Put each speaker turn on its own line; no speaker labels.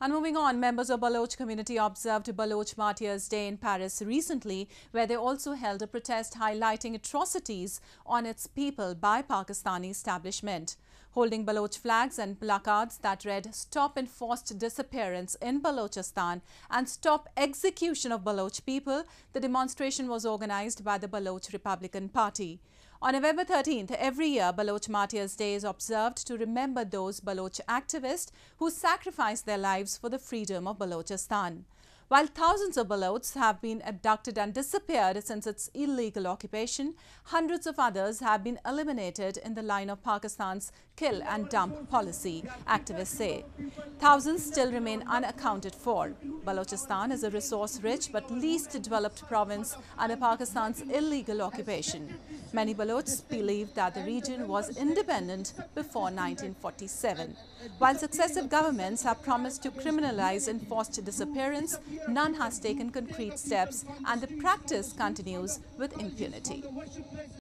And moving on, members of Baloch community observed Baloch Martyrs Day in Paris recently, where they also held a protest highlighting atrocities on its people by Pakistani establishment. Holding Baloch flags and placards that read, Stop Enforced Disappearance in Balochistan and Stop Execution of Baloch People, the demonstration was organized by the Baloch Republican Party. On November 13th, every year, Baloch Martyrs Day is observed to remember those Baloch activists who sacrificed their lives for the freedom of Balochistan. While thousands of Balots have been abducted and disappeared since its illegal occupation, hundreds of others have been eliminated in the line of Pakistan's kill and dump policy, activists say. Thousands still remain unaccounted for. Balochistan is a resource-rich but least developed province under Pakistan's illegal occupation. Many Balots believe that the region was independent before 1947. While successive governments have promised to criminalize enforced disappearance, none has taken concrete steps, and the practice continues with impunity.